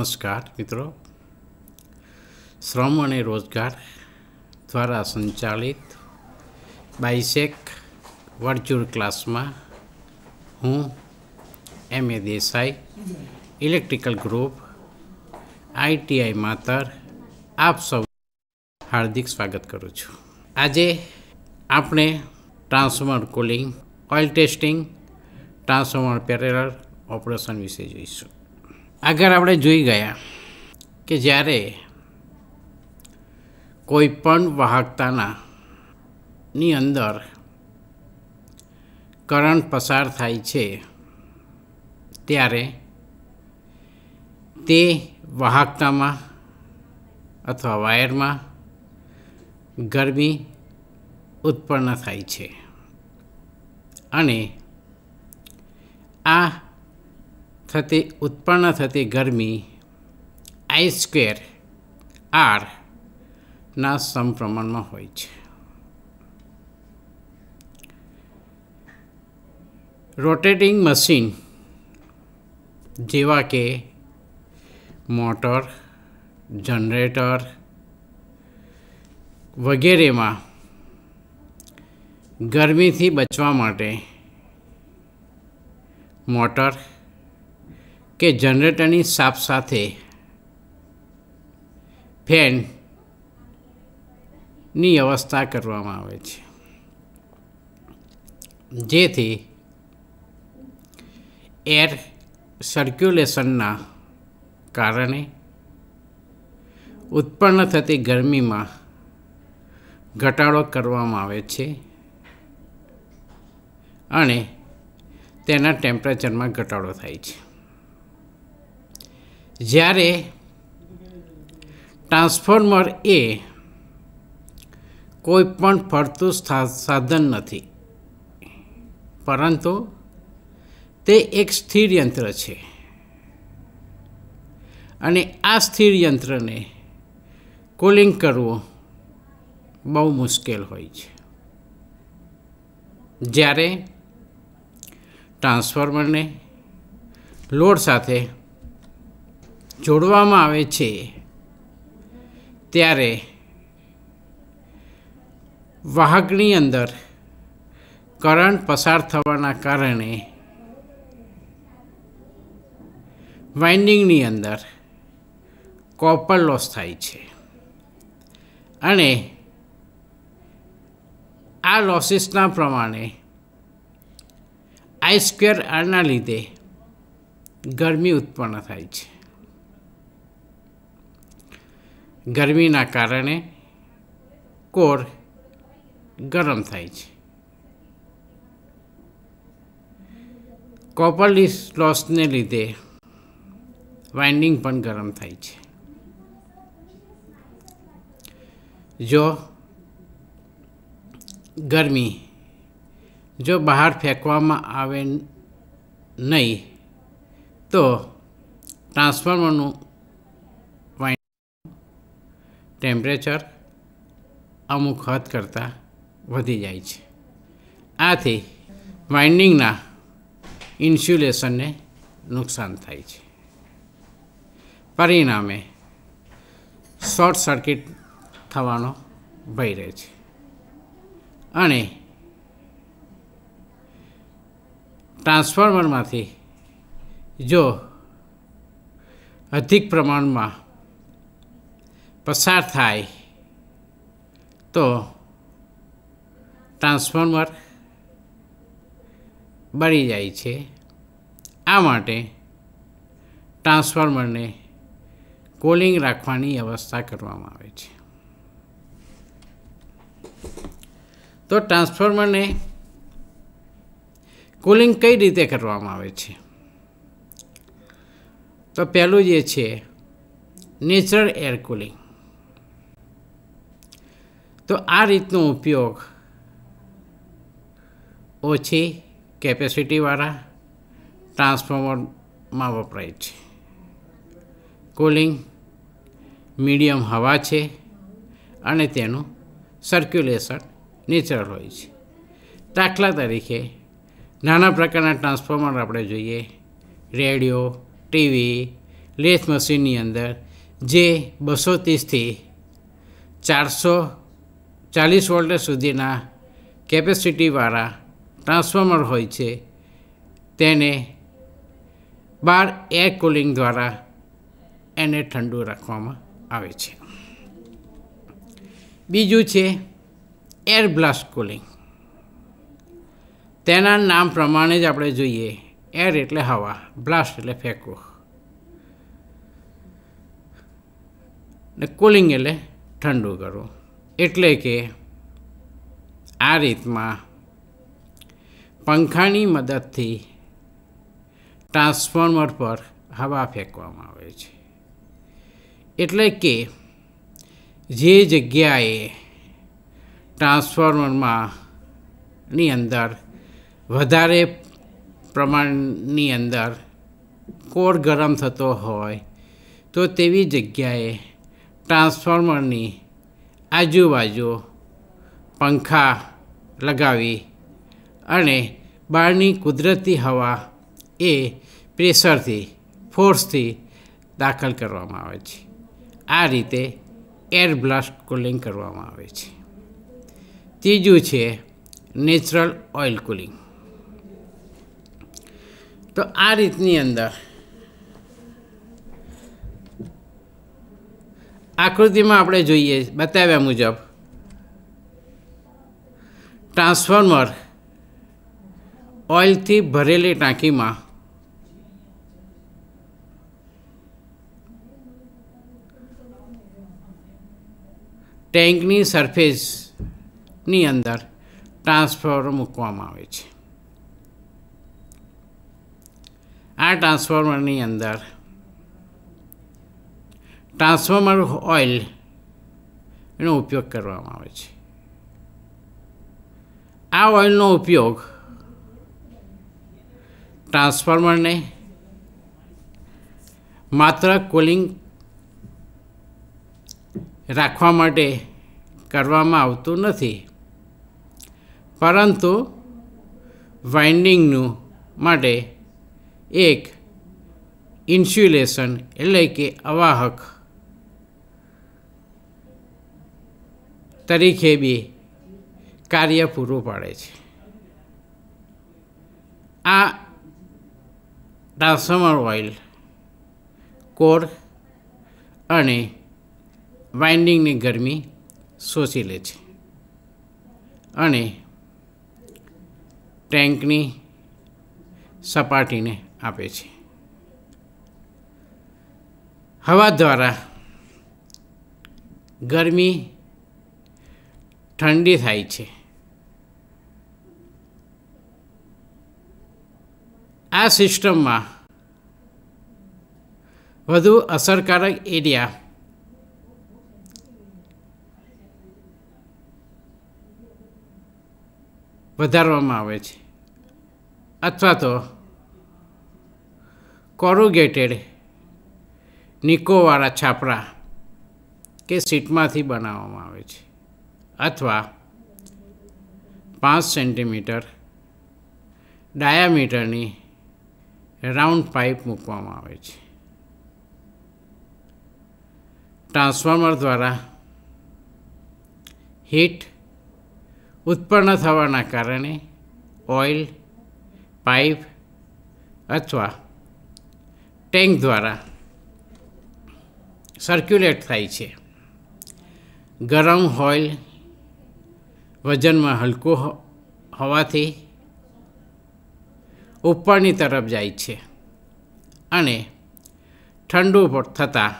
નમસ્કાર મિત્રો શ્રમ અને રોજગાર દ્વારા સંચાલિત બાઇસેક વર્ચ્યુઅલ ક્લાસમાં હું M A Desai electrical group ITI Matar આપ સૌ હાર્દિક સ્વાગત કરું છું આજે આપણે transformer cooling oil testing transformer parallel operation વિશે જોઈશું આગળ આપણે જોઈ ગયા કે જ્યારે કોઈ પણ વાહકતાનાની અંદર કરંટ પસાર થાય છે ત્યારે તે વાહકતામાં અથવા વાયરમાં ગરમી ઉત્પન્ન થાય છે અને આ થતી ઉત્પન્ન થતી ગરમી આઈ સ્ક્વેર આરના સમપ્રમાણમાં હોય છે રોટેટિંગ મશીન જેવા કે મોટર જનરેટર વગેરેમાં ગરમીથી બચવા માટે મોટર કે જનરેટરની સાફ સાથે ફેનની અવસ્થા કરવામાં આવે છે જેથી એર સર્ક્યુલેશનના કારણે ઉત્પન્ન થતી ગરમીમાં ઘટાડો કરવામાં આવે છે અને તેના ટેમ્પરેચરમાં ઘટાડો થાય છે જ્યારે ટ્રાન્સફોર્મર એ કોઈ પણ ફરતું સાધન નથી પરંતુ તે એક સ્થિર યંત્ર છે અને આ સ્થિર યંત્રને કુલિંગ કરવું બહુ મુશ્કેલ હોય છે જ્યારે ટ્રાન્સફોર્મરને લોડ સાથે જોડવામાં આવે છે ત્યારે વાહકની અંદર કરંટ પસાર થવાના કારણે વાઇન્ડિંગની અંદર કોપર લોસ થાય છે અને આ લોસીસના પ્રમાણે આઈ સ્ક્વેર આરના લીધે ગરમી ઉત્પન્ન થાય છે ગરમીના કારણે કોર ગરમ થાય છે કોપર લોસને લીધે વાઇન્ડિંગ પણ ગરમ થાય છે જો ગરમી જો બહાર ફેંકવામાં આવે નહીં તો ટ્રાન્સફોર્મરનું ટેમ્પરેચર અમુક હદ કરતાં વધી જાય છે આથી વાઇન્ડિંગના ઇન્સ્યુલેશનને નુકસાન થાય છે પરિણામે શોર્ટ સર્કિટ થવાનો ભય રહે છે અને ટ્રાન્સફોર્મરમાંથી જો અધિક પ્રમાણમાં પસાર થાય તો ટ્રાન્સફોર્મર બળી જાય છે આ માટે ટ્રાન્સફોર્મરને કોલિંગ રાખવાની વ્યવસ્થા કરવામાં આવે છે તો ટ્રાન્સફોર્મરને કૂલિંગ કઈ રીતે કરવામાં આવે છે તો પહેલું જે છે નેચરલ એર કુલિંગ તો આ રીતનો ઉપયોગ ઓછી કેપેસિટીવાળા ટ્રાન્સફોર્મરમાં વપરાય છે કુલિંગ મીડિયમ હવા છે અને તેનું સર્ક્યુલેશન નેચરલ હોય છે દાખલા તરીકે નાના પ્રકારના ટ્રાન્સફોર્મર આપણે જોઈએ રેડિયો ટીવી લેથ મશીનની અંદર જે બસો ત્રીસથી ચારસો ચાલીસ વોલ્ટ સુધીના કેપેસિટીવાળા ટ્રાન્સફોર્મર હોય છે તેને બાર એર કુલિંગ દ્વારા એને ઠંડુ રાખવામાં આવે છે બીજું છે એર બ્લાસ્ટ કુલિંગ તેના નામ પ્રમાણે જ આપણે જોઈએ એર એટલે હવા બ્લાસ્ટ એટલે ફેંકવું ને કુલિંગ એટલે ઠંડુ કરવું એટલે કે આ રીતમાં પંખાની મદદથી ટ્રાન્સફોર્મર પર હવા ફેંકવામાં આવે છે એટલે કે જે જગ્યાએ ટ્રાન્સફોર્મરમાંની અંદર વધારે પ્રમાણની અંદર કોર ગરમ થતો હોય તો તેવી જગ્યાએ ટ્રાન્સફોર્મરની આજુબાજુ પંખા લગાવી અને બહારની કુદરતી હવા એ પ્રેશરથી ફોર્સથી દાખલ કરવામાં આવે છે આ રીતે એર બ્લાસ્ટ કુલિંગ કરવામાં આવે છે ત્રીજું છે નેચરલ ઓઇલ કુલિંગ તો આ રીતની અંદર આકૃતિમાં આપણે જોઈએ બતાવ્યા મુજબ ટ્રાન્સફોર્મર ઓઇલથી ભરેલી ટાંકીમાં ટેન્કની સરફેસની અંદર ટ્રાન્સફોર્મર મૂકવામાં આવે છે આ ટ્રાન્સફોર્મરની અંદર ટ્રાન્સફોર્મર ઓઇલ એનો ઉપયોગ કરવામાં આવે છે આ ઓઇલનો ઉપયોગ ટ્રાન્સફોર્મરને માત્ર કુલિંગ રાખવા માટે કરવામાં આવતું નથી પરંતુ વાઇન્ડિંગનું માટે એક ઇન્સ્યુલેશન એટલે કે અવાહક તરીકે બી કાર્ય પૂરું પાડે છે આ ટ્રાન્સફોર્મર ઓઇલ કોર અને વાઇન્ડિંગની ગરમી શોષી લે છે અને ટેન્કની સપાટીને આપે છે હવા દ્વારા ગરમી ઠંડી થાય છે આ સિસ્ટમમાં વધુ અસરકારક એરિયા વધારવામાં આવે છે અથવા તો કોરુગેટેડ નિકોવાળા છાપરા કે સીટમાંથી બનાવવામાં આવે છે અથવા પાંચ સેન્ટીમીટર ડાયામીટરની રાઉન્ડ પાઇપ મૂકવામાં આવે છે ટ્રાન્સફોર્મર દ્વારા હીટ ઉત્પન્ન થવાના કારણે ઓઇલ પાઇપ અથવા ટેન્ક દ્વારા સર્ક્યુલેટ થાય છે ગરમ ઓઇલ વજનમાં હલકું હોવાથી ઉપરની તરફ જાય છે અને ઠંડુ થતાં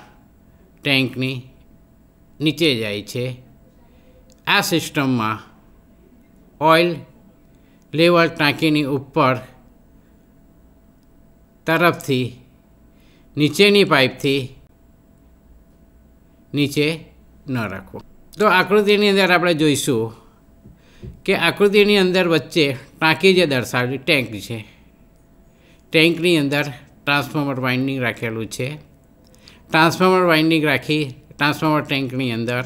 ટેન્કની નીચે જાય છે આ સિસ્ટમમાં ઓઇલ લેવલ ટાંકીની ઉપર તરફથી નીચેની પાઇપથી નીચે ન રાખવું તો આકૃતિની અંદર આપણે જોઈશું કે આકૃતિની અંદર વચ્ચે ટાંકી જે દર્શાવેલી ટેન્ક છે ટેન્કની અંદર ટ્રાન્સફોર્મર વાઇન્ડિંગ રાખેલું છે ટ્રાન્સફોર્મર વાઇન્ડિંગ રાખી ટ્રાન્સફોર્મર ટેન્કની અંદર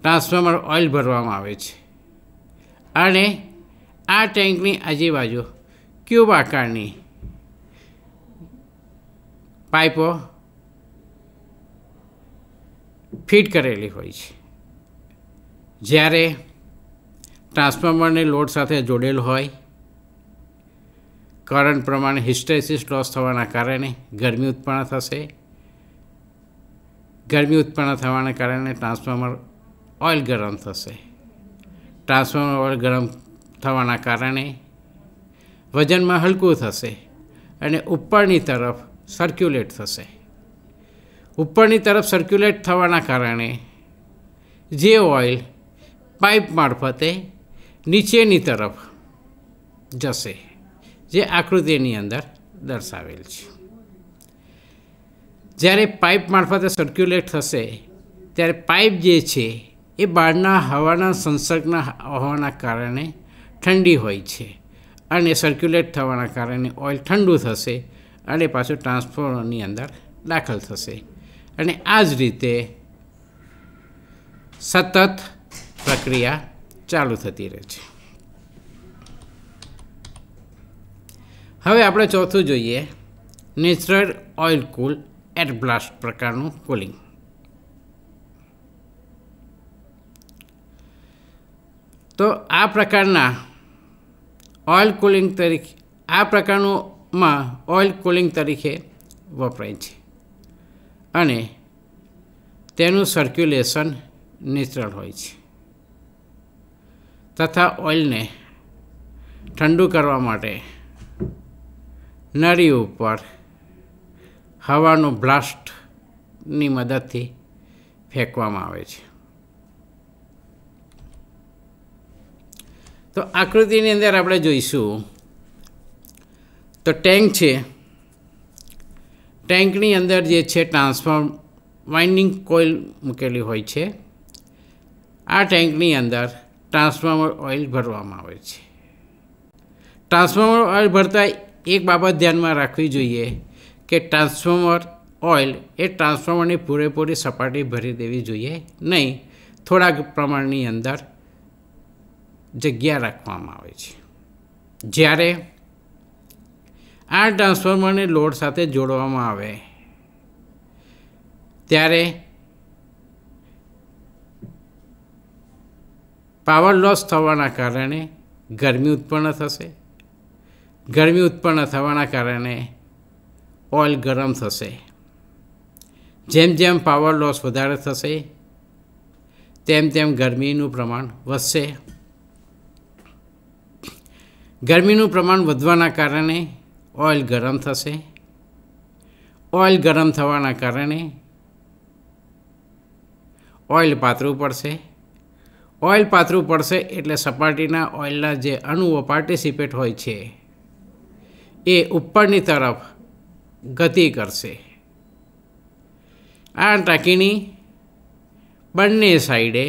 ટ્રાન્સફોર્મર ઓઇલ ભરવામાં આવે છે અને આ ટેન્કની આજુબાજુ ક્યુબ આકારની પાઇપો ફિટ કરેલી હોય છે જ્યારે ટ્રાન્સફોર્મરની લોડ સાથે જોડેલ હોય કરંટ પ્રમાણે હિસ્ટેસિસ લોસ થવાના કારણે ગરમી ઉત્પન્ન થશે ગરમી ઉત્પન્ન થવાના કારણે ટ્રાન્સફોર્મર ઓઇલ ગરમ થશે ટ્રાન્સફોર્મર ઓઇલ ગરમ થવાના કારણે વજનમાં હલકું થશે અને ઉપરની તરફ સર્ક્યુલેટ થશે ઉપરની તરફ સર્ક્યુલેટ થવાના કારણે જે ઓઇલ પાઇપ મારફતે નીચેની તરફ જશે જે આકૃતિની અંદર દર્શાવેલ છે જ્યારે પાઇપ મારફતે સર્ક્યુલેટ થશે ત્યારે પાઇપ જે છે એ બાળના હવાના સંસર્ગના હોવાના કારણે ઠંડી હોય છે અને સર્ક્યુલેટ થવાના કારણે ઓઇલ ઠંડુ થશે અને પાછું ટ્રાન્સફોર્મરની અંદર દાખલ થશે અને આ જ રીતે સતત પ્રક્રિયા ચાલુ થતી રહે છે હવે આપણે ચોથું જોઈએ natural oil cool air blast પ્રકારનું કુલિંગ તો આ પ્રકારના ઓઇલ કુલિંગ તરીકે આ પ્રકારનુંમાં ઓઇલ કુલિંગ તરીકે વપરાય છે અને તેનું સર્ક્યુલેશન નેચરલ હોય છે તથા ઓઇલને ઠંડુ કરવા માટે નળી ઉપર હવાનું બ્લાસ્ટની મદદથી ફેંકવામાં આવે છે તો આકૃતિની અંદર આપણે જોઈશું તો ટેન્ક છે ટેન્કની અંદર જે છે ટ્રાન્સફોર્મ વાઇન્ડિંગ કોઇલ મૂકેલી હોય છે આ ટેન્કની અંદર ટ્રાન્સફોર્મર ઓઇલ ભરવામાં આવે છે ટ્રાન્સફોર્મર ઓઇલ ભરતા એક બાબત ધ્યાનમાં રાખવી જોઈએ કે ટ્રાન્સફોર્મર ઓઇલ એ ટ્રાન્સફોર્મરની પૂરેપૂરી સપાટી ભરી દેવી જોઈએ નહીં થોડાક પ્રમાણની અંદર જગ્યા રાખવામાં આવે છે જ્યારે આ ટ્રાન્સફોર્મરને લોડ સાથે જોડવામાં આવે ત્યારે પાવર લોસ થવાના કારણે ગરમી ઉત્પન્ન થશે ગરમી ઉત્પન્ન થવાના કારણે ઓઇલ ગરમ થશે જેમ જેમ પાવર લોસ વધારે થશે તેમ તેમ ગરમીનું પ્રમાણ વધશે ગરમીનું પ્રમાણ વધવાના કારણે ઓઇલ ગરમ થશે ઓઇલ ગરમ થવાના કારણે ઓઇલ પાતળું પડશે ઓઇલ પાથરવું પડશે એટલે સપાટીના ઓઇલના જે અણુઓ પાર્ટિસિપેટ હોય છે એ ઉપરની તરફ ગતિ કરશે આ ટાંકીની બંને સાઈડે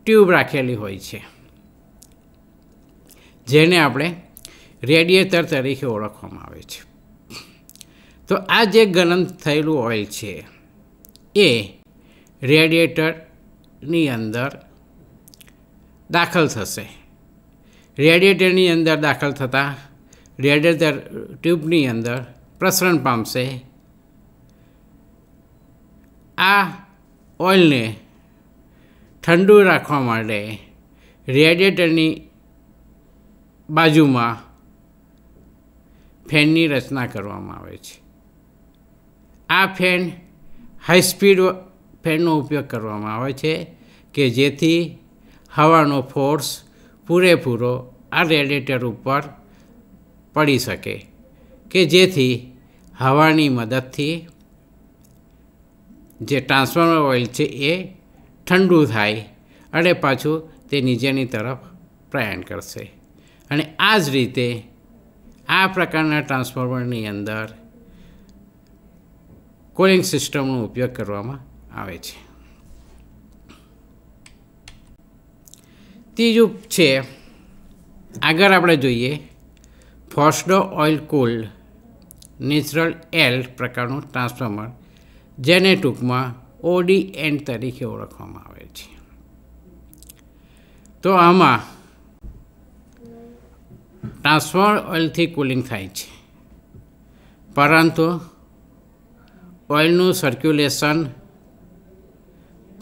ટ્યુબ રાખેલી હોય છે જેને આપણે રેડિયેટર તરીકે ઓળખવામાં આવે છે તો આ જે ગલન થયેલું ઓઇલ છે એ રેડિયેટર ની અંદર દાખલ થશે રેડિએટરની અંદર દાખલ થતાં રેડિએટર ટ્યુબની અંદર પ્રસરણ પામશે આ ઓઇલને ઠંડુ રાખવા માટે રેડિએટરની બાજુમાં ફેનની રચના કરવામાં આવે છે આ ફેન હાઈ સ્પીડ ફેનનો ઉપયોગ કરવામાં આવે છે કે જેથી હવાનો ફોર્સ પૂરેપૂરો આ રેડિએટર ઉપર પડી શકે કે જેથી હવાની મદદથી જે ટ્રાન્સફોર્મર ઓઇલ છે એ ઠંડુ થાય અને પાછું તે નીચેની તરફ પ્રયાણ કરશે અને આ જ રીતે આ પ્રકારના ટ્રાન્સફોર્મરની અંદર કોલિંગ સિસ્ટમનો ઉપયોગ કરવામાં આવે છે ત્રીજું છે આગળ આપણે જોઈએ ફોસ્ડો ઓઇલ કુલ નેચરલ એલ પ્રકારનું ટ્રાન્સફોર્મર જેને ટૂંકમાં ઓડી એન તરીકે ઓળખવામાં આવે છે તો આમાં ટ્રાન્સફોર્મર ઓઇલથી કુલિંગ થાય છે પરંતુ ઓઇલનું સર્ક્યુલેશન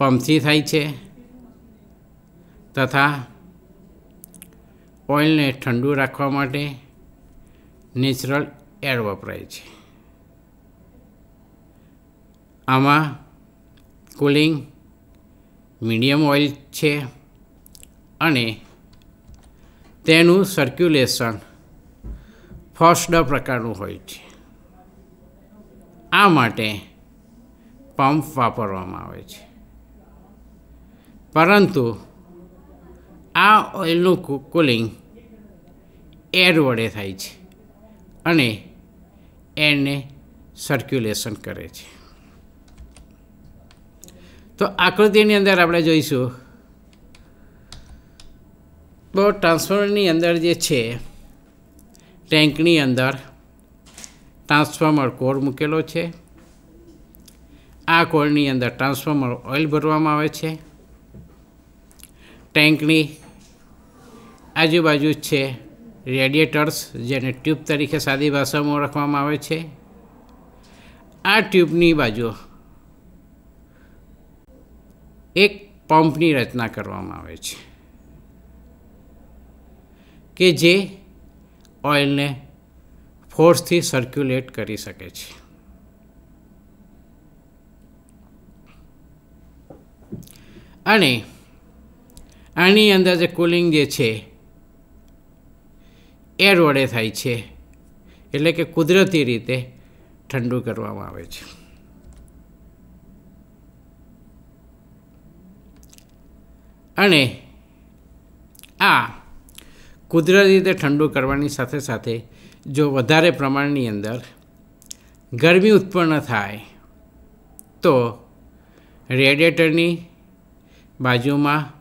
પંપથી થાય છે તથા ઓઇલને ઠંડુ રાખવા માટે નેચરલ એર વપરાય છે આમાં કુલિંગ મીડિયમ ઓઇલ છે અને તેનું સર્ક્યુલેશન ફર્સ્ટ પ્રકારનું હોય છે આ માટે પંપ વાપરવામાં આવે છે પરંતુ આ ઓઇલનું કુલિંગ એર વડે થાય છે અને એરને સર્ક્યુલેશન કરે છે તો આકૃતિની અંદર આપણે જોઈશું તો ટ્રાન્સફોર્મરની અંદર જે છે ટેન્કની અંદર ટ્રાન્સફોર્મર કોર મૂકેલો છે આ કોરની અંદર ટ્રાન્સફોર્મર ઓઇલ ભરવામાં આવે છે ટેન્કની આજુબાજુ છે રેડિએટર્સ જેને ટ્યુબ તરીકે સાદી ભાષામાં ઓળખવામાં આવે છે આ ટ્યુબની બાજુ એક પંપની રચના કરવામાં આવે છે કે જે ઓઇલને ફોર્સથી સર્ક્યુલેટ કરી શકે છે અને આની અંદર જે કુલિંગ જે છે એર વડે થાય છે એટલે કે કુદરતી રીતે ઠંડુ કરવામાં આવે છે અને આ કુદરતી રીતે ઠંડુ કરવાની સાથે સાથે જો વધારે પ્રમાણની અંદર ગરમી ઉત્પન્ન થાય તો રેડિએટરની બાજુમાં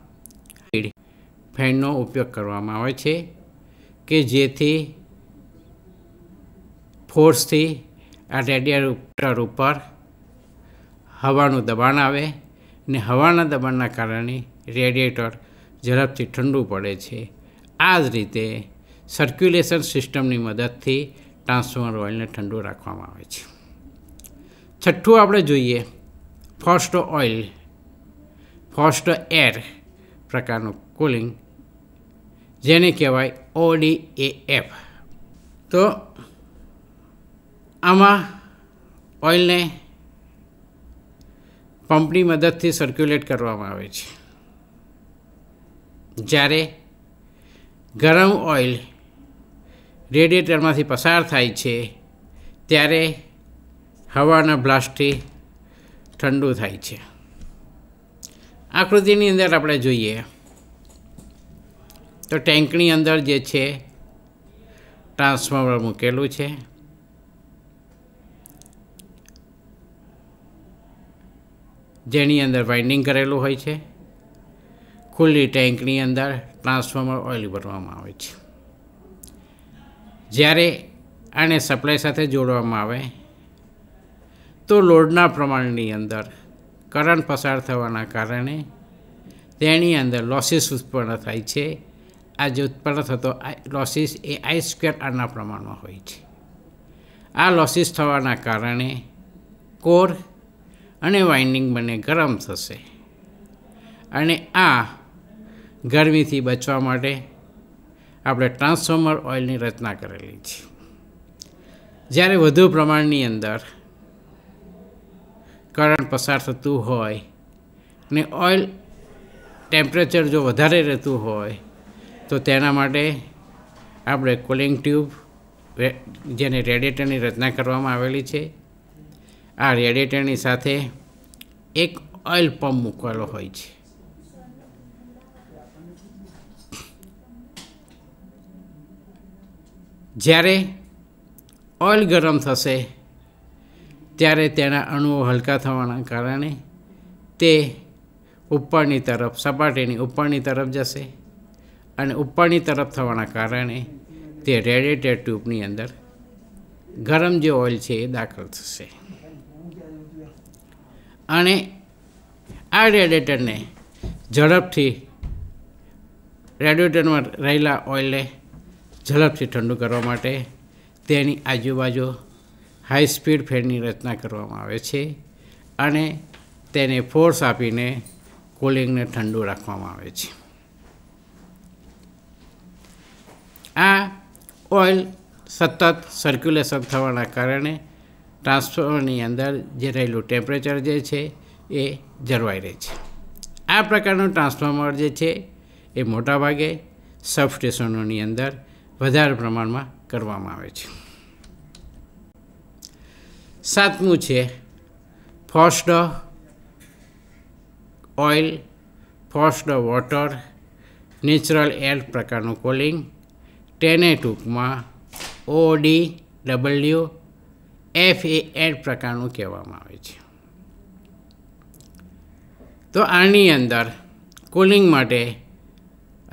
ફેનનો ઉપયોગ કરવામાં આવે છે કે જેથી ફોર્સથી આ રેડિયેટર ઉપર હવાનું દબાણ આવે ને હવાના દબાણના કારણે રેડિએટર ઝડપથી ઠંડુ પડે છે આ જ રીતે સર્ક્યુલેશન સિસ્ટમની મદદથી ટ્રાન્સફોર્મર ઓઇલને ઠંડુ રાખવામાં આવે છે છઠ્ઠું આપણે જોઈએ ફર્સ્ટ ઓઇલ ફર્સ્ટ એર પ્રકારનું કુલિંગ જેને કહેવાય ઓડીએએફ તો આમાં ઓઇલને પંપની મદદથી સર્ક્યુલેટ કરવામાં આવે છે જ્યારે ગરમ ઓઇલ રેડિએટરમાંથી પસાર થાય છે ત્યારે હવાના બ્લાસ્ટથી ઠંડુ થાય છે આકૃતિની અંદર આપણે જોઈએ તો ટેન્કની અંદર જે છે ટ્રાન્સફોર્મર મૂકેલું છે જેની અંદર વાઇન્ડિંગ કરેલું હોય છે ખુલ્લી ટેન્કની અંદર ટ્રાન્સફોર્મર ઓઇલ ભરવામાં આવે છે જ્યારે આને સપ્લાય સાથે જોડવામાં આવે તો લોડના પ્રમાણની અંદર કરંટ પસાર થવાના કારણે તેની અંદર લોસીસ ઉત્પન્ન થાય છે આ જે ઉત્પન્ન થતો લોસીસ એ આઈ સ્ક્વેર આરના પ્રમાણમાં હોય છે આ લોસીસ થવાના કારણે કોર અને વાઇન્ડિંગ બંને ગરમ થશે અને આ ગરમીથી બચવા માટે આપણે ટ્રાન્સફોર્મર ઓઇલની રચના કરેલી છે જ્યારે વધુ પ્રમાણની અંદર કરંટ પસાર થતું હોય ને ઓઇલ ટેમ્પરેચર જો વધારે રહેતું હોય તો તેના માટે આપણે કુલિંગ ટ્યુબ જેને રેડિએટરની રચના કરવામાં આવેલી છે આ રેડિએટરની સાથે એક ઓઇલ પંપ મૂકવાનો હોય છે જ્યારે ઓઇલ ગરમ થશે ત્યારે તેના અણુઓ હલકા થવાના કારણે તે ઉપરની તરફ સપાટીની ઉપરની તરફ જશે અને ઉપરની તરફ થવાના કારણે તે રેડિએટર ટ્યુબની અંદર ગરમ જે ઓઇલ છે એ દાખલ થશે અને આ રેડિએટરને ઝડપથી રેડિએટરમાં રહેલા ઓઇલને ઝડપથી ઠંડુ કરવા માટે તેની આજુબાજુ હાઈ સ્પીડ ફેરની રચના કરવામાં આવે છે અને તેને ફોર્સ આપીને કુલિંગને ઠંડુ રાખવામાં આવે છે ઓઇલ સતત સર્ક્યુલેશન થવાના કારણે ટ્રાન્સફોર્મરની અંદર જે રહેલું ટેમ્પરેચર જે છે એ જળવાઈ રહે છે આ પ્રકારનું ટ્રાન્સફોર્મર જે છે એ મોટાભાગે સબસ્ટેશનોની અંદર વધારે પ્રમાણમાં કરવામાં આવે છે સાતમું છે forced oil forced water natural air પ્રકારનું કોલિંગ તેને ટૂંકમાં ઓડી ડબલ્યુ એફ એ એડ પ્રકારનું કહેવામાં આવે છે તો આની અંદર કુલિંગ માટે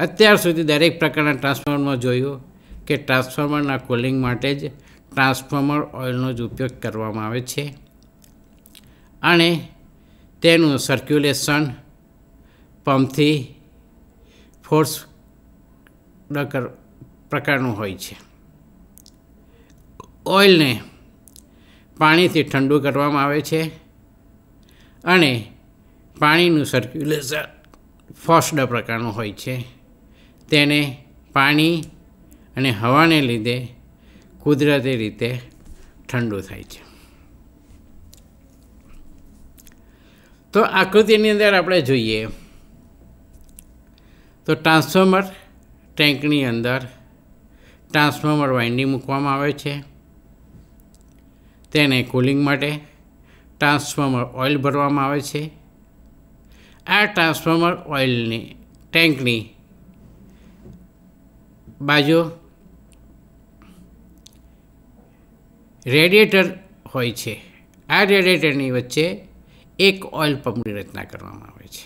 અત્યાર સુધી દરેક પ્રકારના ટ્રાન્સફોર્મરમાં જોયું કે ટ્રાન્સફોર્મરના કુલિંગ માટે જ ટ્રાન્સફોર્મર ઓઇલનો જ ઉપયોગ કરવામાં આવે છે અને તેનું સર્ક્યુલેશન પંપથી ફોર્સ પ્રકારનું હોય છે ઓઇલને પાણીથી ઠંડુ કરવામાં આવે છે અને પાણીનું સર્ક્યુલેશન ફોસ્ડ પ્રકારનું હોય છે તેને પાણી અને હવાને લીધે કુદરતી રીતે ઠંડુ થાય છે તો આકૃતિની અંદર આપણે જોઈએ તો ટ્રાન્સફોર્મર ટેન્કની અંદર ટ્રાન્સફોર્મર વાઇન્ડિંગ મૂકવામાં આવે છે તેને કુલિંગ માટે ટ્રાન્સફોર્મર ઓઇલ ભરવામાં આવે છે આ ટ્રાન્સફોર્મર ઓઇલની ટેન્કની બાજુ રેડિએટર હોય છે આ રેડિએટરની વચ્ચે એક ઓઇલ પંપની રચના કરવામાં આવે છે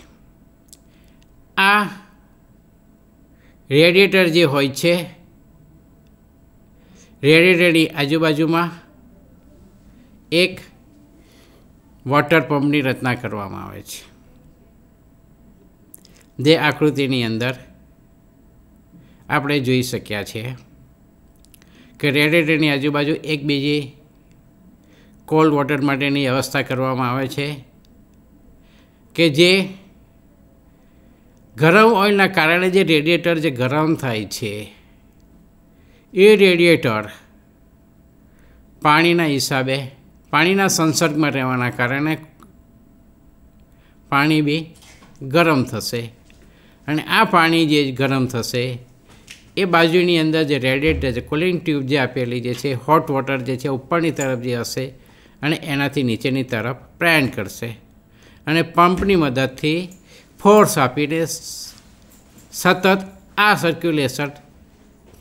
આ રેડિએટર જે હોય છે રેડી રેડી આજુબાજુમાં એક વોટર પંપની રચના કરવામાં આવે છે જે આકૃતિની અંદર આપણે જોઈ શક્યા છીએ કે રેડિએટરની આજુબાજુ એક બીજી કોલ્ડ વોટર માટેની વ્યવસ્થા કરવામાં આવે છે કે જે ગરમ ઓઇલના કારણે જે રેડિએટર જે ગરમ થાય છે એ રેડિએટર પાણીના હિસાબે પાણીના સંસર્ગમાં રહેવાના કારણે પાણી બી ગરમ થશે અને આ પાણી જે ગરમ થશે એ બાજુની અંદર જે રેડિએટર છે કુલિંગ ટ્યુબ જે આપેલી જે છે હોટ વોટર જે છે ઉપરની તરફ જે હશે અને એનાથી નીચેની તરફ પ્રયાણ કરશે અને પંપની મદદથી ફોર્સ આપીને સતત આ સર્ક્યુલેશન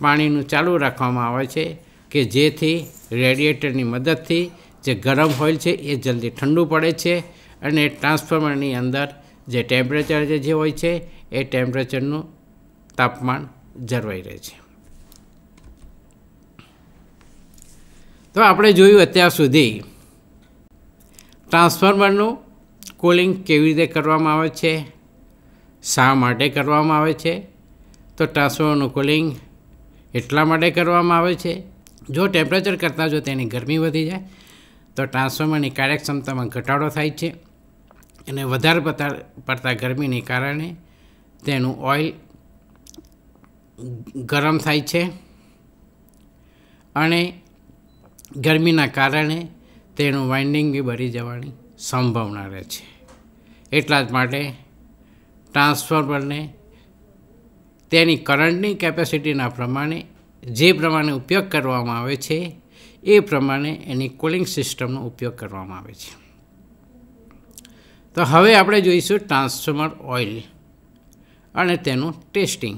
પાણીનું ચાલુ રાખવામાં આવે છે કે જેથી રેડિએટરની મદદથી જે ગરમ હોય છે એ જલ્દી ઠંડુ પડે છે અને ટ્રાન્સફોર્મરની અંદર જે ટેમ્પરેચર જે હોય છે એ ટેમ્પરેચરનું તાપમાન જળવાઈ રહે છે તો આપણે જોયું અત્યાર સુધી ટ્રાન્સફોર્મરનું કુલિંગ કેવી રીતે કરવામાં આવે છે શા માટે કરવામાં આવે છે તો ટ્રાન્સફોર્મરનું કૂલિંગ એટલા માટે કરવામાં આવે છે જો ટેમ્પરેચર કરતાં જો તેની ગરમી વધી જાય તો ટ્રાન્સફોર્મરની કાર્યક્ષમતામાં ઘટાડો થાય છે અને વધારે પડતા પડતા ગરમીને કારણે તેનું ઓઇલ ગરમ થાય છે અને ગરમીના કારણે તેનું વાઇન્ડિંગ બી બળી જવાની સંભાવના રહે છે એટલા જ માટે ટ્રાન્સફોર્મરને તેની કરંટની કેપેસિટીના પ્રમાણે જે પ્રમાણે ઉપયોગ કરવામાં આવે છે એ પ્રમાણે એની કુલિંગ સિસ્ટમનો ઉપયોગ કરવામાં આવે છે તો હવે આપણે જોઈશું ટ્રાન્સફોર્મર ઓઇલ અને તેનું ટેસ્ટિંગ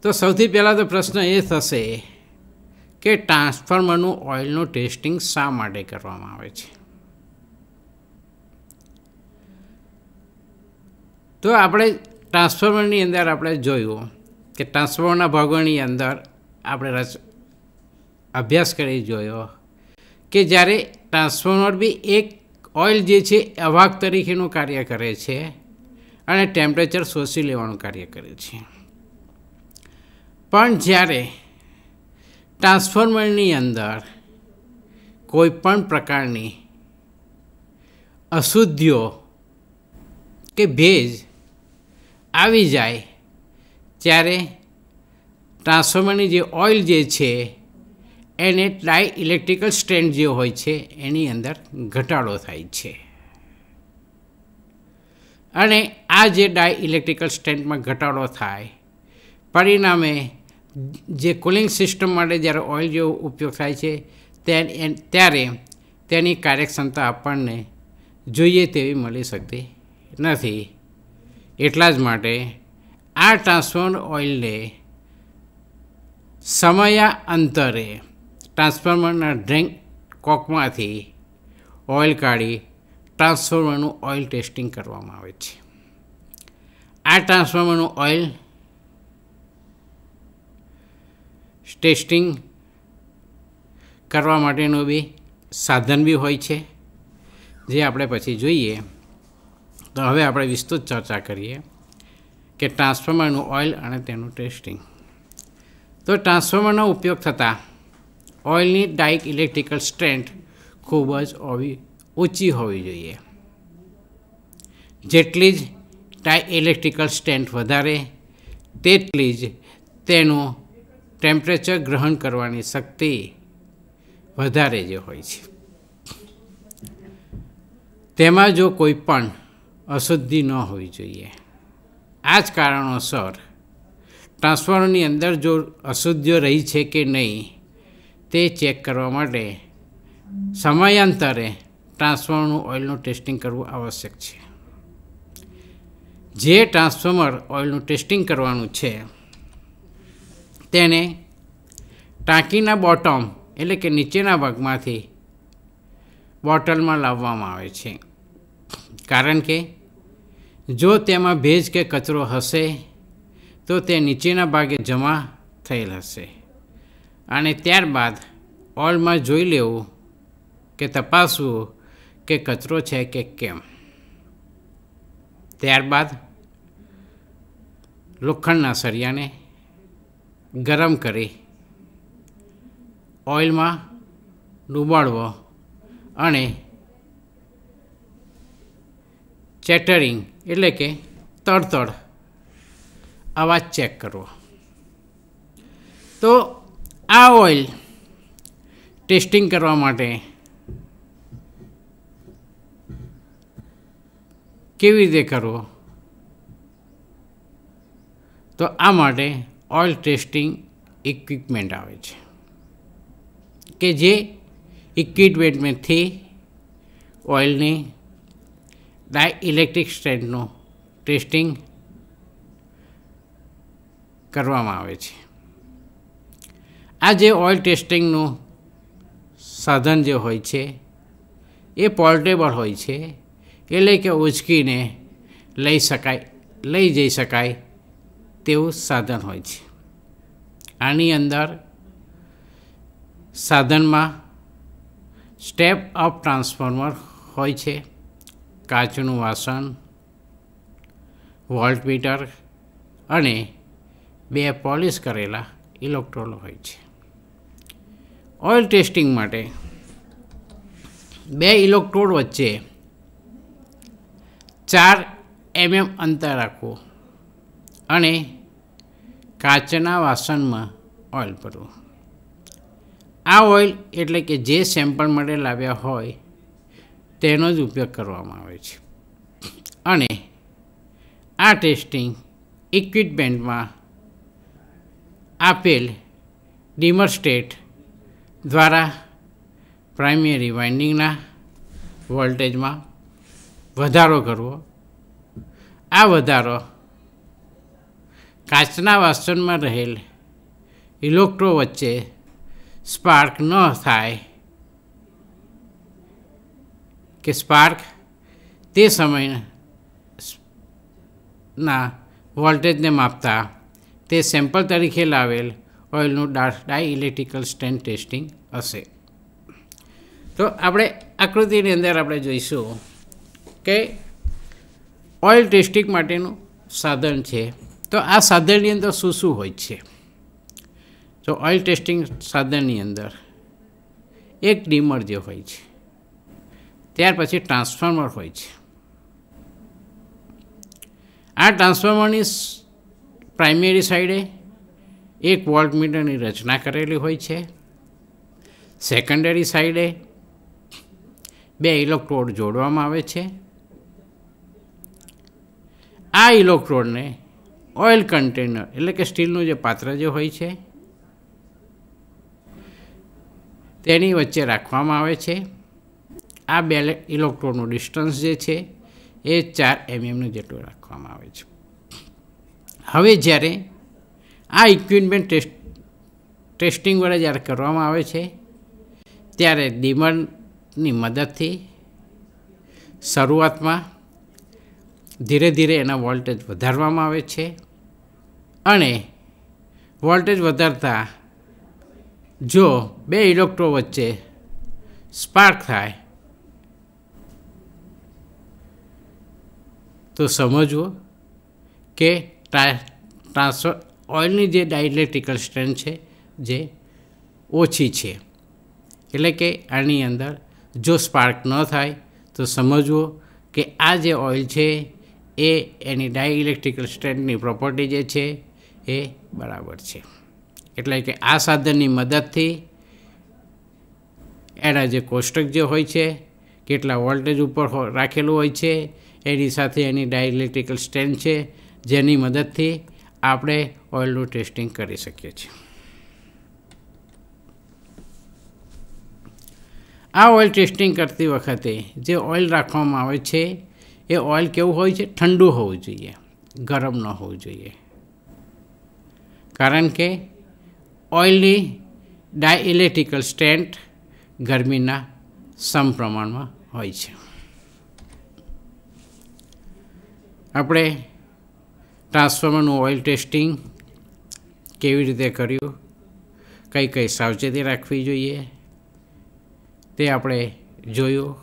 તો સૌથી પહેલાં તો પ્રશ્ન એ થશે કે ટ્રાન્સફોર્મરનું ઓઇલનું ટેસ્ટિંગ શા માટે કરવામાં આવે છે તો આપણે ટ્રાન્સફોર્મરની અંદર આપણે જોયું કે ટ્રાન્સફોર્મરના ભાગોની અંદર આપણે રચ અભ્યાસ કરી જોયો કે જ્યારે ટ્રાન્સફોર્મર બી એક ઓઇલ જે છે અવાક તરીકેનું કાર્ય કરે છે અને ટેમ્પરેચર શોષી લેવાનું કાર્ય કરે છે પણ જ્યારે ટ્રાન્સફોર્મરની અંદર કોઈ પણ પ્રકારની અશુદ્ધિઓ કે ભેજ આવી જાય ત્યારે ટ્રાન્સફોર્મરની જે ઓઇલ જે છે એને ટ્રાય ઇલેક્ટ્રિકલ સ્ટ્રેન્થ જે હોય છે એની અંદર ઘટાડો થાય છે અને આ જે ડાય ઇલેક્ટ્રિકલ સ્ટ્રેન્થમાં ઘટાડો થાય પરિણામે જે કુલિંગ સિસ્ટમ માટે જ્યારે ઓઇલ જેવો ઉપયોગ થાય છે ત્યારે તેની કાર્યક્ષમતા આપણને જોઈએ તેવી મળી શકતી નથી એટલા જ માટે આ ટ્રાન્સફોર્મ ઓઇલને સમયા અંતરે ટ્રાન્સફોર્મરના ડ્રેન્ક કોકમાંથી ઓઇલ કાઢી ટ્રાન્સફોર્મરનું ઓઇલ ટેસ્ટિંગ કરવામાં આવે છે આ ટ્રાન્સફોર્મરનું ઓઇલ ટેસ્ટિંગ કરવા માટેનું બી સાધન બી હોય છે જે આપણે પછી જોઈએ તો હવે આપણે વિસ્તૃત ચર્ચા કરીએ કે ટ્રાન્સફોર્મરનું ઓઇલ અને તેનું ટેસ્ટિંગ તો ટ્રાન્સફોર્મરનો ઉપયોગ થતાં ઓઇલની ડાઇક ઇલેક્ટ્રિકલ સ્ટ્રેન્થ ખૂબ જ ઓવી ઊંચી હોવી જોઈએ જેટલી જ ડાય ઇલેક્ટ્રિકલ સ્ટ્રેન્થ વધારે તેટલી જ તેનું ટેમ્પરેચર ગ્રહણ કરવાની શક્તિ વધારે જે હોય છે તેમાં જો કોઈ પણ અશુદ્ધિ ન હોવી જોઈએ આ જ કારણોસર ટ્રાન્સફોર્મરની અંદર જો અશુદ્ધિઓ રહી છે કે નહીં તે ચેક કરવા માટે સમયાંતરે ટ્રાન્સફોર્મરનું ઓઇલનું ટેસ્ટિંગ કરવું આવશ્યક છે જે ટ્રાન્સફોર્મર ઓઇલનું ટેસ્ટિંગ કરવાનું છે તેને ટાંકીના બોટમ એટલે કે નીચેના ભાગમાંથી બોટલમાં લાવવામાં આવે છે કારણ કે જો તેમાં ભેજ કે કચરો હશે તો તે નીચેના ભાગે જમા થયેલ હશે અને ત્યારબાદ ઓલમાં જોઈ લેવું કે તપાસવું કે કચરો છે કે કેમ ત્યારબાદ લોખંડના સરિયાને ગરમ કરી ઓઇલમાં ડૂબાડવો અને ચેટરિંગ એટલે કે તળતળ અવાજ ચેક કરવો તો આ ઓઇલ ટેસ્ટિંગ કરવા માટે કેવી રીતે કરવો તો આ માટે ઓઇલ ટેસ્ટિંગ ઇક્વિપમેન્ટ આવે છે કે જે ઇક્વિપમેન્ટથી ઓઇલની ડાયઇલેક્ટ્રિક સ્ટેન્ડનું ટેસ્ટિંગ કરવામાં આવે છે આ જે ઓઇલ ટેસ્ટિંગનું સાધન જે હોય છે એ પોર્ટેબલ હોય છે એટલે કે ઉચકીને લઈ શકાય લઈ જઈ શકાય તેવું સાધન હોય છે આની અંદર સાધનમાં સ્ટેપ અપ ટ્રાન્સફોર્મર હોય છે કાચનું વાસણ વોલ્ટમીટર અને બે પોલિશ કરેલા ઇલેક્ટ્રોલ હોય છે ઓઇલ ટેસ્ટિંગ માટે બે ઇલેક્ટ્રોડ વચ્ચે ચાર એમએમ અંતર રાખવું અને કાચના વાસણમાં ઓઇલ ભરવું આ ઓઇલ એટલે કે જે સેમ્પલ માટે લાવ્યા હોય તેનો જ ઉપયોગ કરવામાં આવે છે અને આ ટેસ્ટિંગ ઇક્વિપમેન્ટમાં આપેલ ડીમર સ્ટેટ દ્વારા પ્રાઇમરી વાઇન્ડિંગના વોલ્ટેજમાં વધારો કરવો આ વધારો કાચના વાસણમાં રહેલ ઇલેક્ટ્રો વચ્ચે સ્પાર્ક ન થાય કે સ્પાર્ક તે સમયના વોલ્ટેજને માપતા તે સેમ્પલ તરીકે લાવેલ ઓઇલનું ડાય ઇલેક્ટ્રિકલ સ્ટેન્ડ ટેસ્ટિંગ હશે તો આપણે આકૃતિની અંદર આપણે જોઈશું કે ઓઇલ ટેસ્ટિંગ માટેનું સાધન છે તો આ સાધનની અંદર શું શું હોય છે તો ઓઇલ ટેસ્ટિંગ સાધનની અંદર એક ડીમર જે હોય છે ત્યાર પછી ટ્રાન્સફોર્મર હોય છે આ ટ્રાન્સફોર્મરની પ્રાઇમરી સાઈડે એક વોલ્ટમીટરની રચના કરેલી હોય છે સેકન્ડરી સાઈડે બે ઇલેક્ટ્રોડ જોડવામાં આવે છે આ ઇલેક્ટ્રોડને ઓઇલ કન્ટેનર એટલે કે સ્ટીલનું જે પાત્ર જે હોય છે તેની વચ્ચે રાખવામાં આવે છે આ બે ઇલેક્ટ્રોનનું ડિસ્ટન્સ જે છે એ ચાર એમએમનું જેટલું રાખવામાં આવે છે હવે જ્યારે આ ઇક્વિપમેન્ટ ટેસ્ટ ટેસ્ટિંગ વડે જ્યારે કરવામાં આવે છે ત્યારે ડિમંડની મદદથી શરૂઆતમાં ધીરે ધીરે એના વોલ્ટેજ વધારવામાં આવે છે અને વોલ્ટેજ વધારતા જો બે ઇલેક્ટ્રો વચ્ચે સ્પાર્ક થાય તો સમજવો કે ટ્રાન્સફર ઓઇલની જે ડાયલેક્ટ્રિકલ સ્ટ્રેન્થ છે જે ઓછી છે એટલે કે આની અંદર જો સ્પાર્ક ન થાય તો સમજવો કે આ જે ઓઇલ છે એ એની ડાયઇલેક્ટ્રિકલ સ્ટ્રેન્થની પ્રોપર્ટી જે છે એ બરાબર છે એટલે કે આ સાધનની મદદથી એના જે કોષ્ટક જે હોય છે કેટલા વોલ્ટેજ ઉપર રાખેલું હોય છે એની સાથે એની ડાયલેક્ટ્રિકલ સ્ટ્રેન્થ છે જેની મદદથી આપણે ઓઇલનું ટેસ્ટિંગ કરી શકીએ છીએ આ ઓઇલ ટેસ્ટિંગ કરતી વખતે જે ઓઇલ રાખવામાં આવે છે એ ઓઇલ કેવું હોય છે ઠંડુ હોવું જોઈએ ગરમ ન હોવું જોઈએ કારણ કે ઓઇલની ડાયઇલેક્ટ્રિકલ સ્ટ્રેન્થ ગરમીના સમપ્રમાણમાં હોય છે આપણે ટ્રાન્સફોર્મરનું ઓઇલ ટેસ્ટિંગ કેવી રીતે કર્યું કઈ કઈ સાવચેતી રાખવી જોઈએ તે આપણે જોયું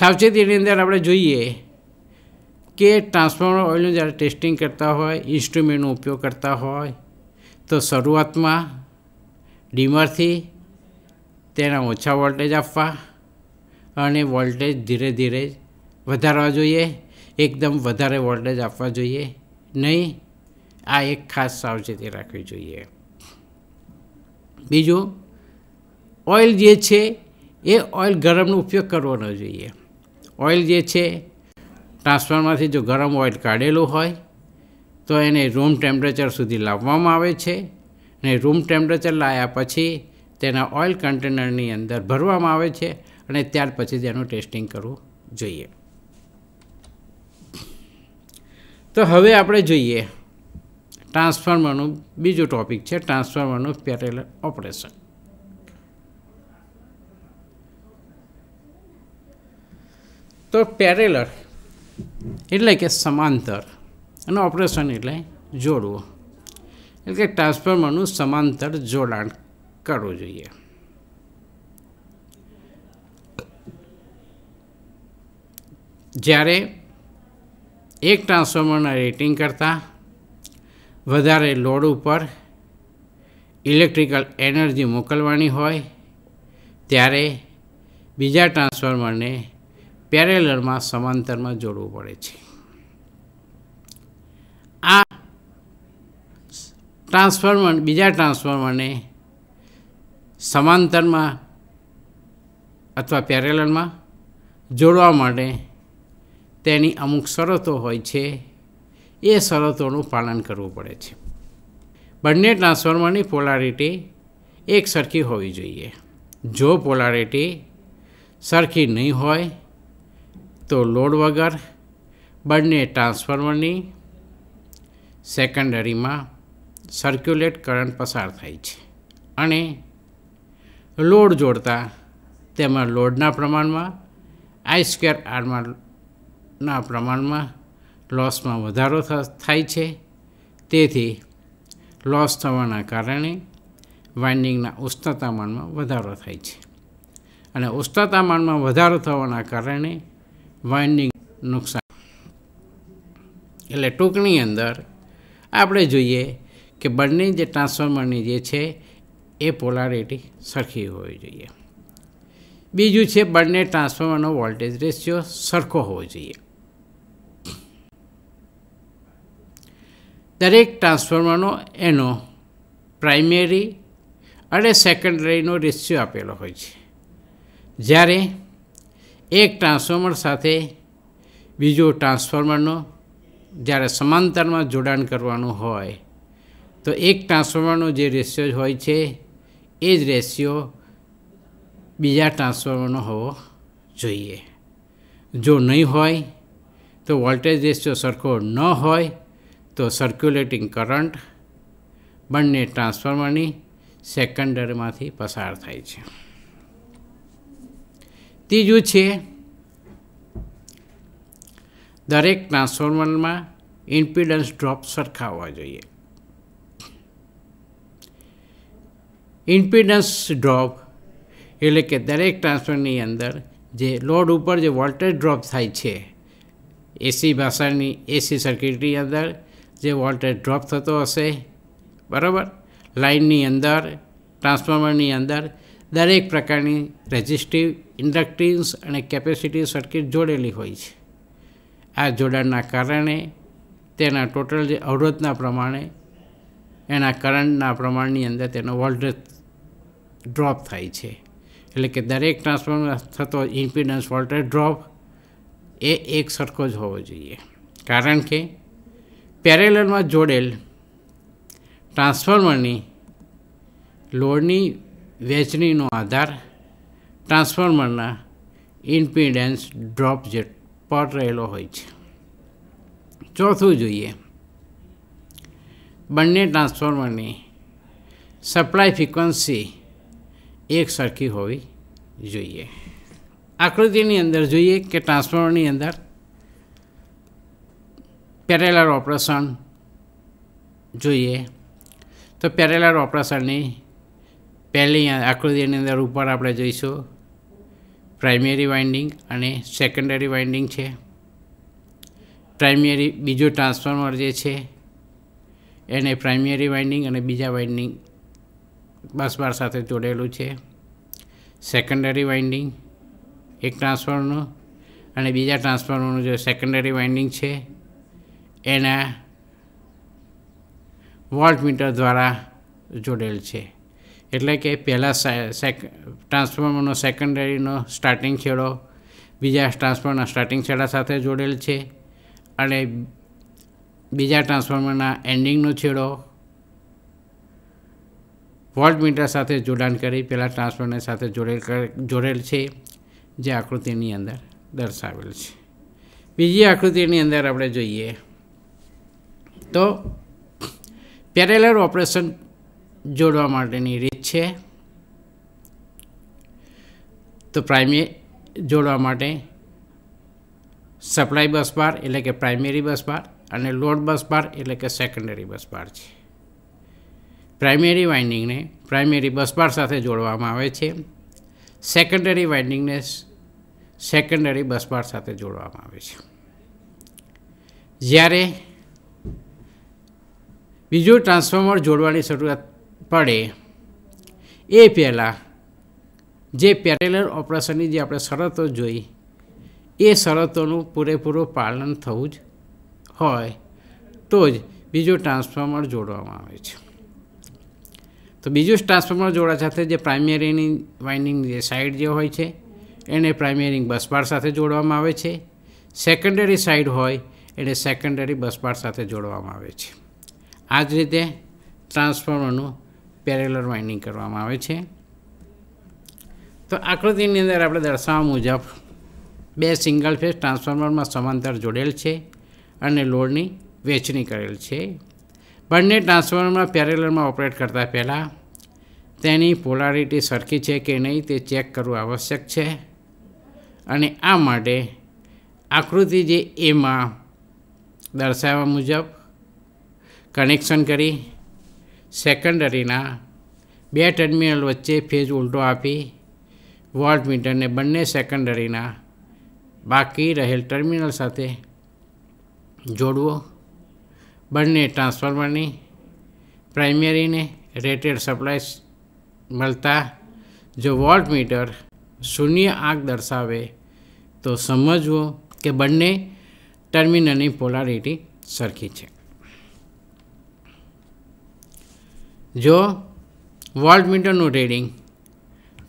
સાવચેતીની અંદર આપણે જોઈએ કે ટ્રાન્સફોર્મર ઓઇલનું જ્યારે ટેસ્ટિંગ કરતા હોય ઇન્સ્ટ્રુમેન્ટનો ઉપયોગ કરતા હોય તો શરૂઆતમાં ડીમરથી તેના ઓછા વોલ્ટેજ આપવા અને વોલ્ટેજ ધીરે ધીરે વધારવા જોઈએ એકદમ વધારે વોલ્ટેજ આપવા જોઈએ નહીં આ એક ખાસ સાવચેતી રાખવી જોઈએ બીજું ઓઇલ જે છે એ ઓઇલ ગરમનો ઉપયોગ કરવો ન જોઈએ ઓઇલ જે છે ટ્રાન્સફરમાંથી જો ગરમ ઓઇલ કાઢેલું હોય તો એને રૂમ ટેમ્પરેચર સુધી લાવવામાં આવે છે અને રૂમ ટેમ્પરેચર લાવ્યા પછી તેના ઓઇલ કન્ટેનરની અંદર ભરવામાં આવે છે અને ત્યાર પછી તેનું ટેસ્ટિંગ કરવું જોઈએ તો હવે આપણે જોઈએ ટ્રાન્સફોર્મરનું બીજો ટોપિક છે ટ્રાન્સફોર્મરનું પેરેલર ઓપરેશન તો પેરેલર એટલે કે સમાંતર અને ઓપરેશન એટલે જોડવું એટલે કે ટ્રાન્સફોર્મરનું સમાંતર જોડાણ કરવું જોઈએ જ્યારે એક ટ્રાન્સફોર્મરના રેટિંગ કરતાં વધારે લોડ ઉપર ઇલેક્ટ્રિકલ એનર્જી મોકલવાની હોય ત્યારે બીજા ટ્રાન્સફોર્મરને પેરેલરમાં સમાંતરમાં જોડવું પડે છે આ ટ્રાન્સફોર્મર બીજા ટ્રાન્સફોર્મરને સમાંતરમાં અથવા પેરેલરમાં જોડવા માટે તેની અમુક શરતો હોય છે એ શરતોનું પાલન કરવું પડે છે બંને ટ્રાન્સફોર્મરની પોલારિટી એક સરખી હોવી જોઈએ જો પોલારિટી સરખી નહીં હોય તો લોડ વગર બંને ટ્રાન્સફોર્મરની સેકન્ડરીમાં સર્ક્યુલેટ કરંટ પસાર થાય છે અને લોડ જોડતા તેમાં લોડના પ્રમાણમાં આઈ સ્કેર આરમાં ના પ્રમાણમાં લોસમાં વધારો થાય છે તેથી લોસ થવાના કારણે વાઇન્ડિંગના ઉષ્ણતામાનમાં વધારો થાય છે અને ઉષ્ણતામાનમાં વધારો થવાના કારણે વાઇન્ડિંગ નુકસાન એટલે ટૂંકની અંદર આપણે જોઈએ કે બંને જે ટ્રાન્સફોર્મરની જે છે એ પોલારિટી સરખી હોવી જોઈએ બીજું છે બંને ટ્રાન્સફોર્મરનો વોલ્ટેજ રેશિયો સરખો હોવો જોઈએ દરેક ટ્રાન્સફોર્મરનો એનો પ્રાઇમરી અને સેકન્ડરીનો રેશિયો આપેલો હોય છે જ્યારે એક ટ્રાન્સફોર્મર સાથે બીજો ટ્રાન્સફોર્મરનો જ્યારે સમાંતરમાં જોડાણ કરવાનું હોય તો એક ટ્રાન્સફોર્મરનો જે રેશિયો હોય છે એ જ રેશિયો બીજા ટ્રાન્સફોર્મરનો હોવો જોઈએ જો નહીં હોય તો વોલ્ટેજ રેશિયો સરખો ન હોય તો સર્ક્યુલેટિંગ કરંટ બંને ટ્રાન્સફોર્મરની સેકન્ડરીમાંથી પસાર થાય છે ત્રીજું છે દરેક ટ્રાન્સફોર્મરમાં ઇમ્પિડન્સ ડ્રોપ સરખા હોવા જોઈએ ઇમ્પિડન્સ ડ્રોપ એટલે કે દરેક ટ્રાન્સફોર્મરની અંદર જે લોડ ઉપર જે વોલ્ટેજ ડ્રોપ થાય છે એસી ભાષાની એસી સર્કિટની અંદર જે વોલ્ટેજ ડ્રોપ થતો હશે બરાબર લાઇનની અંદર ટ્રાન્સફોર્મરની અંદર દરેક પ્રકારની રેઝિસ્ટિવ ઇન્ડક્ટિવ્સ અને કેપેસિટી સર્કિટ જોડેલી હોય છે આ જોડાણના કારણે તેના ટોટલ જે અવરોધના પ્રમાણે એના કરંટના પ્રમાણની અંદર તેનો વોલ્ટેજ ડ્રોપ થાય છે એટલે કે દરેક ટ્રાન્સફોર્મર થતો ઇમ્પિડન્સ વોલ્ટેજ ડ્રોપ એ એક સરખો જ હોવો જોઈએ કારણ કે પેરેલરમાં જોડેલ ટ્રાન્સફોર્મરની લોડની વહેંચણીનો આધાર ટ્રાન્સફોર્મરના ઇમ્પિડન્સ ડ્રોપ જે પર રહેલો હોય છે ચોથું જોઈએ બંને ટ્રાન્સફોર્મરની સપ્લાય ફ્રિકવન્સી એક સરખી હોવી જોઈએ આકૃતિની અંદર જોઈએ કે ટ્રાન્સફોર્મરની અંદર પેરેલર ઓપરેશન જોઈએ તો પેરેલર ઓપરેશનની પહેલી આકૃતિની અંદર ઉપર આપણે જોઈશું પ્રાઇમરી વાઇન્ડિંગ અને સેકન્ડરી વાઇન્ડિંગ છે પ્રાઇમરી બીજો ટ્રાન્સફોર્મર જે છે એને પ્રાઇમરી વાઇન્ડિંગ અને બીજા વાઇન્ડિંગ બસ બાર સાથે જોડેલું છે સેકન્ડરી વાઇન્ડિંગ એક ટ્રાન્સફોર્મરનું અને બીજા ટ્રાન્સફોર્મરનું જે સેકન્ડરી વાઇન્ડિંગ છે એના વોલ્ટમીટર દ્વારા જોડેલ છે એટલે કે પહેલાં ટ્રાન્સફોર્મરનો સેકન્ડરીનો સ્ટાર્ટિંગ છેડો બીજા ટ્રાન્સફોર્મરના સ્ટાર્ટિંગ છેડા સાથે જોડેલ છે અને બીજા ટ્રાન્સફોર્મરના એન્ડિંગનો છેડો વોલ્ટમીટર સાથે જોડાણ કરી પહેલાં ટ્રાન્સફોર્મર સાથે જોડેલ જોડેલ છે જે આકૃતિની અંદર દર્શાવેલ છે બીજી આકૃતિની અંદર આપણે જોઈએ તો પેરેલર ઓપરેશન જોડવા માટેની રીત છે તો પ્રાઇમે જોડવા માટે સપ્લાય બસ બાર એટલે કે પ્રાઇમરી બસ બાર અને લોડ બસ બાર એટલે કે સેકન્ડરી બસ બાર છે પ્રાઇમરી વાઇન્ડિંગને પ્રાઇમરી બસ બાર સાથે જોડવામાં આવે છે સેકન્ડરી વાઇન્ડિંગને સેકન્ડરી બસ બાર સાથે જોડવામાં આવે છે જ્યારે બીજું ટ્રાન્સફોર્મર જોડવાની શરૂઆત પડે એ પહેલાં જે પેરેલર ઓપરેશનની જે આપણે શરતો જોઈ એ શરતોનું પૂરેપૂરું પાલન થવું જ હોય તો જ બીજું ટ્રાન્સફોર્મર જોડવામાં આવે છે તો બીજું ટ્રાન્સફોર્મર જોડા સાથે જે પ્રાઇમરીની વાઇન્ડિંગ જે સાઈડ જે હોય છે એને પ્રાઇમરી બસબાર સાથે જોડવામાં આવે છે સેકન્ડરી સાઈડ હોય એને સેકન્ડરી બસબાર સાથે જોડવામાં આવે છે આ જ રીતે ટ્રાન્સફોર્મરનું પેરેલર વાઇન્ડિંગ કરવામાં આવે છે તો આકૃતિની અંદર આપણે દર્શાવવા મુજબ બે સિંગલ ફેઝ ટ્રાન્સફોર્મરમાં સમાંતર જોડેલ છે અને લોડની વેચણી કરેલ છે બંને ટ્રાન્સફોર્મરમાં પેરેલરમાં ઓપરેટ કરતાં પહેલાં તેની પોલારિટી સરખી છે કે નહીં તે ચેક કરવું આવશ્યક છે અને આ માટે આકૃતિ જે એમાં દર્શાવવા મુજબ કનેક્શન કરી સેકન્ડરીના બે ટર્મિનલ વચ્ચે ફેજ ઉલટો આપી વોલ્ટ મીટરને બંને સેકન્ડરીના બાકી રહેલ ટર્મિનલ સાથે જોડવો બંને ટ્રાન્સફોર્મરની પ્રાઇમરીને રેટેડ સપ્લાય મળતા જો વોલ્ટ મીટર શૂન્ય આંક દર્શાવે તો સમજવું કે બંને ટર્મિનલની પોલારિટી સરખી છે જો વોલ્ટમીટરનું રીડિંગ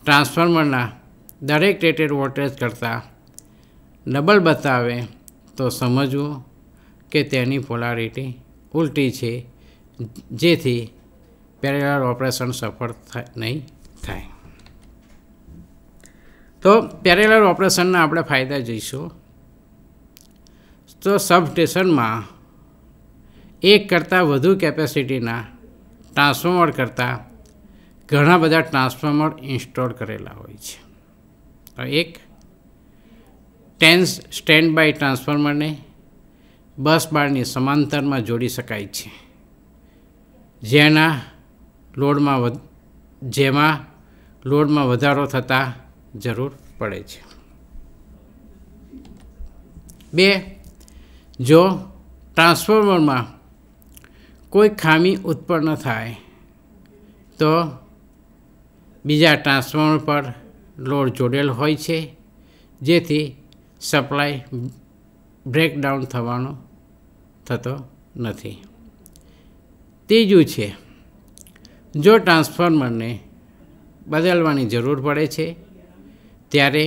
ટ્રાન્સફોર્મરના દરેક રેટેડ વોલ્ટેજ કરતાં ડબલ બતાવે તો સમજવું કે તેની પોલારિટી ઉલટી છે જેથી પેરેલર ઓપરેશન સફળ નહીં થાય તો પેરેલર ઓપરેશનના આપણે ફાયદા જોઈશું તો સબસ્ટેશનમાં એક કરતાં વધુ કેપેસિટીના ટ્રાન્સફોર્મર કરતાં ઘણા બધા ટ્રાન્સફોર્મર ઇન્સ્ટોલ કરેલા હોય છે તો એક ટેન્સ સ્ટેન્ડ બાય ટ્રાન્સફોર્મરને બસ બારની સમાંતરમાં જોડી શકાય છે જેના લોડમાં જેમાં લોડમાં વધારો થતા જરૂર પડે છે બે જો ટ્રાન્સફોર્મરમાં કોઈ ખામી ઉત્પન્ન થાય તો બીજા ટ્રાન્સફોર્મર પર લોડ જોડેલ હોય છે જેથી સપ્લાય બ્રેકડાઉન થવાનો થતો નથી ત્રીજું છે જો ટ્રાન્સફોર્મરને બદલવાની જરૂર પડે છે ત્યારે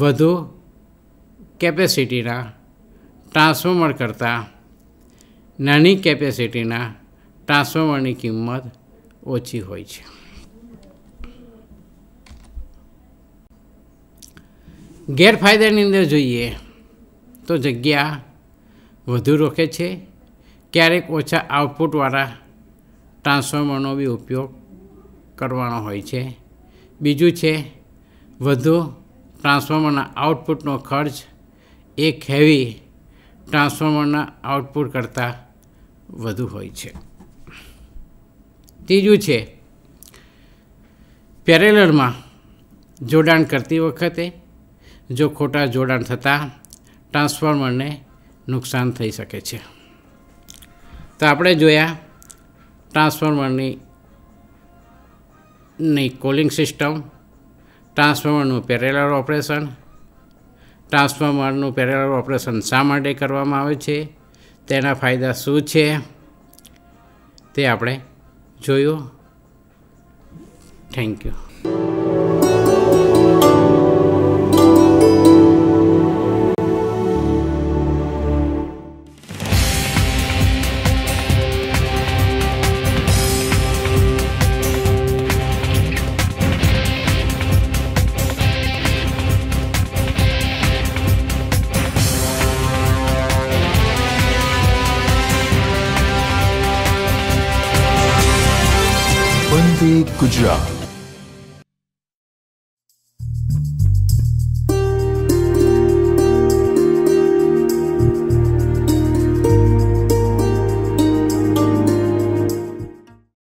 વધુ કેપેસિટીના ટ્રાન્સફોર્મર કરતાં નાની કેપેસિટીના ટ્રાન્સફોર્મરની કિંમત ઓછી હોય છે ગેરફાયદાની અંદર જોઈએ તો જગ્યા વધુ રોકે છે ક્યારેક ઓછા આઉટપુટવાળા ટ્રાન્સફોર્મરનો બી ઉપયોગ કરવાનો હોય છે બીજું છે વધુ ટ્રાન્સફોર્મરના આઉટપુટનો ખર્ચ એક હેવી ટ્રાન્સફોર્મરના આઉટપુટ કરતાં વધુ હોય છે ત્રીજું છે પેરેલરમાં જોડાણ કરતી વખતે જો ખોટા જોડાણ થતાં ટ્રાન્સફોર્મરને નુકસાન થઈ શકે છે તો આપણે જોયા ટ્રાન્સફોર્મરની ની કોલિંગ સિસ્ટમ ટ્રાન્સફોર્મરનું પેરેલર ઓપરેશન ટ્રાન્સફોર્મરનું પેરેલર ઓપરેશન શા માટે કરવામાં આવે છે તેના ફાયદા શું છે તે આપણે જોયું થેન્ક યુ Good job.